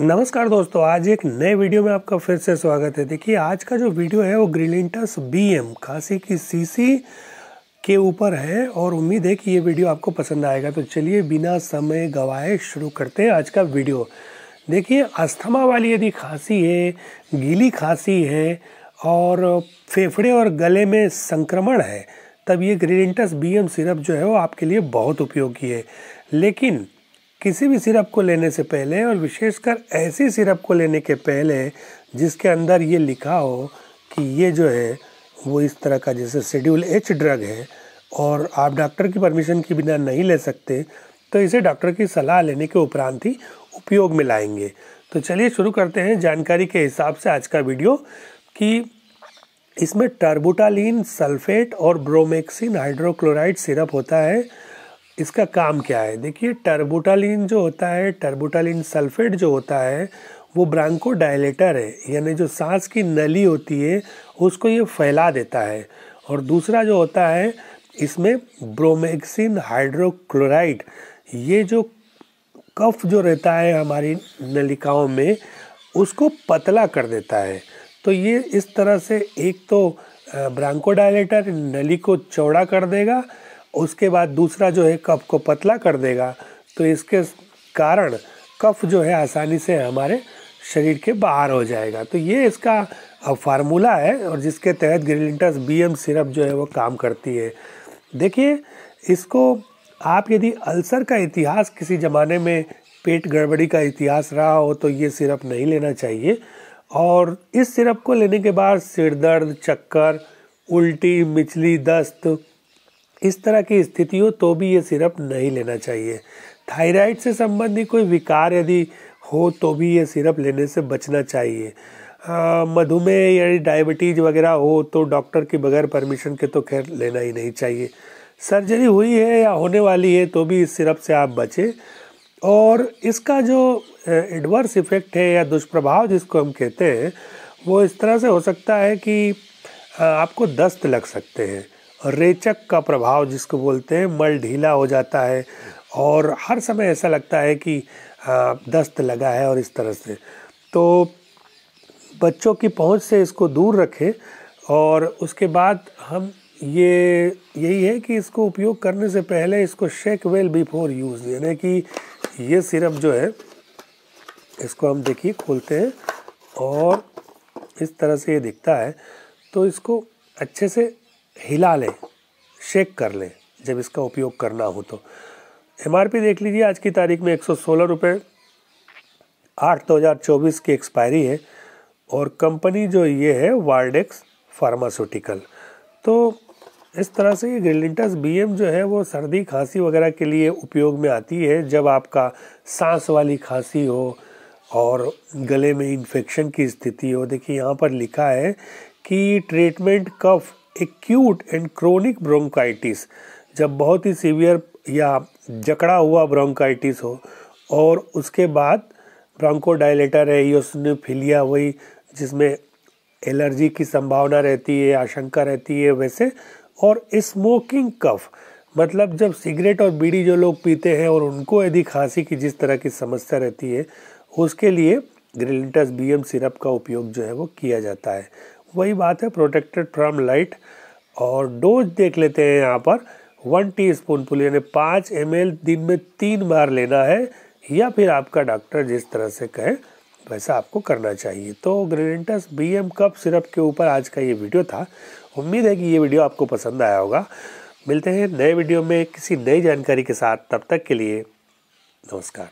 नमस्कार दोस्तों आज एक नए वीडियो में आपका फिर से स्वागत है देखिए आज का जो वीडियो है वो ग्रिलिंटस बीएम खांसी की सीसी के ऊपर है और उम्मीद है कि ये वीडियो आपको पसंद आएगा तो चलिए बिना समय गवाए शुरू करते हैं आज का वीडियो देखिए अस्थमा वाली यदि खांसी है गीली खांसी है और फेफड़े और गले में संक्रमण है तब ये ग्रिलिंटस बी सिरप जो है वो आपके लिए बहुत उपयोगी है लेकिन किसी भी सिरप को लेने से पहले और विशेषकर ऐसी सिरप को लेने के पहले जिसके अंदर ये लिखा हो कि ये जो है वो इस तरह का जैसे शेड्यूल एच ड्रग है और आप डॉक्टर की परमिशन के बिना नहीं ले सकते तो इसे डॉक्टर की सलाह लेने के उपरांत ही उपयोग में लाएंगे तो चलिए शुरू करते हैं जानकारी के हिसाब से आज का वीडियो कि इसमें टर्बुटालीन सल्फेट और ब्रोमेक्सिन हाइड्रोक्लोराइड सिरप होता है इसका काम क्या है देखिए टर्बोटालिन जो होता है टर्बोटालिन सल्फेट जो होता है वो ब्रांको डायलेटर है यानी जो सांस की नली होती है उसको ये फैला देता है और दूसरा जो होता है इसमें ब्रोमेक्सिन हाइड्रोक्लोराइड ये जो कफ जो रहता है हमारी नलिकाओं में उसको पतला कर देता है तो ये इस तरह से एक तो डायलेटर नली को चौड़ा कर देगा उसके बाद दूसरा जो है कफ को पतला कर देगा तो इसके कारण कफ जो है आसानी से हमारे शरीर के बाहर हो जाएगा तो ये इसका फार्मूला है और जिसके तहत ग्रिलिंटस बी एम सिरप जो है वो काम करती है देखिए इसको आप यदि अल्सर का इतिहास किसी ज़माने में पेट गड़बड़ी का इतिहास रहा हो तो ये सिरप नहीं लेना चाहिए और इस सिरप को लेने के बाद सिर दर्द चक्कर उल्टी मिचली दस्त इस तरह की स्थिति हो तो भी ये सिरप नहीं लेना चाहिए थायराइड से संबंधित कोई विकार यदि हो तो भी ये सिरप लेने से बचना चाहिए मधुमेह यानी डायबिटीज वगैरह हो तो डॉक्टर के बगैर परमिशन के तो खैर लेना ही नहीं चाहिए सर्जरी हुई है या होने वाली है तो भी इस सिरप से आप बचें और इसका जो एडवर्स इफ़ेक्ट है या दुष्प्रभाव जिसको हम कहते हैं वो इस तरह से हो सकता है कि आपको दस्त लग सकते हैं रेचक का प्रभाव जिसको बोलते हैं मल ढीला हो जाता है और हर समय ऐसा लगता है कि दस्त लगा है और इस तरह से तो बच्चों की पहुंच से इसको दूर रखें और उसके बाद हम ये यही है कि इसको उपयोग करने से पहले इसको शेक वेल बिफोर यूज़ यानी कि ये सिरप जो है इसको हम देखिए खोलते हैं और इस तरह से ये दिखता है तो इसको अच्छे से हिला लें शेक कर लें जब इसका उपयोग करना हो तो एम देख लीजिए आज की तारीख में एक सौ सोलह रुपये आठ दो हज़ार चौबीस की एक्सपायरी है और कंपनी जो ये है वार्डेक्स फार्मास्यूटिकल तो इस तरह से ये ग्रिलिंटस बी जो है वो सर्दी खांसी वगैरह के लिए उपयोग में आती है जब आपका सांस वाली खांसी हो और गले में इन्फेक्शन की स्थिति हो देखिए यहाँ पर लिखा है कि treatment cough acute and chronic bronchitis जब बहुत ही सीवियर या जकड़ा हुआ ब्रोंकाइटिस हो और उसके बाद ब्रोंकोडाइलेटर है फिलिया हुई जिसमें एलर्जी की संभावना रहती है आशंका रहती है वैसे और स्मोकिंग कफ मतलब जब सिगरेट और बीड़ी जो लोग पीते हैं और उनको यदि खांसी की जिस तरह की समस्या रहती है उसके लिए ग्रिलिंटस बी एम सिरप का उपयोग जो है वो किया जाता है वही बात है प्रोटेक्टेड फ्रॉम लाइट और डोज देख लेते हैं यहाँ पर वन टीस्पून पुल यानी पाँच एम दिन में तीन बार लेना है या फिर आपका डॉक्टर जिस तरह से कहे वैसा आपको करना चाहिए तो Grilinctus B M cough syrup के ऊपर आज का ये वीडियो था उम्मीद है कि ये वीडियो आपको पसंद आया होगा मिलते हैं नए वीडियो में किसी नई जानकारी के साथ तब तक के लिए नमस्कार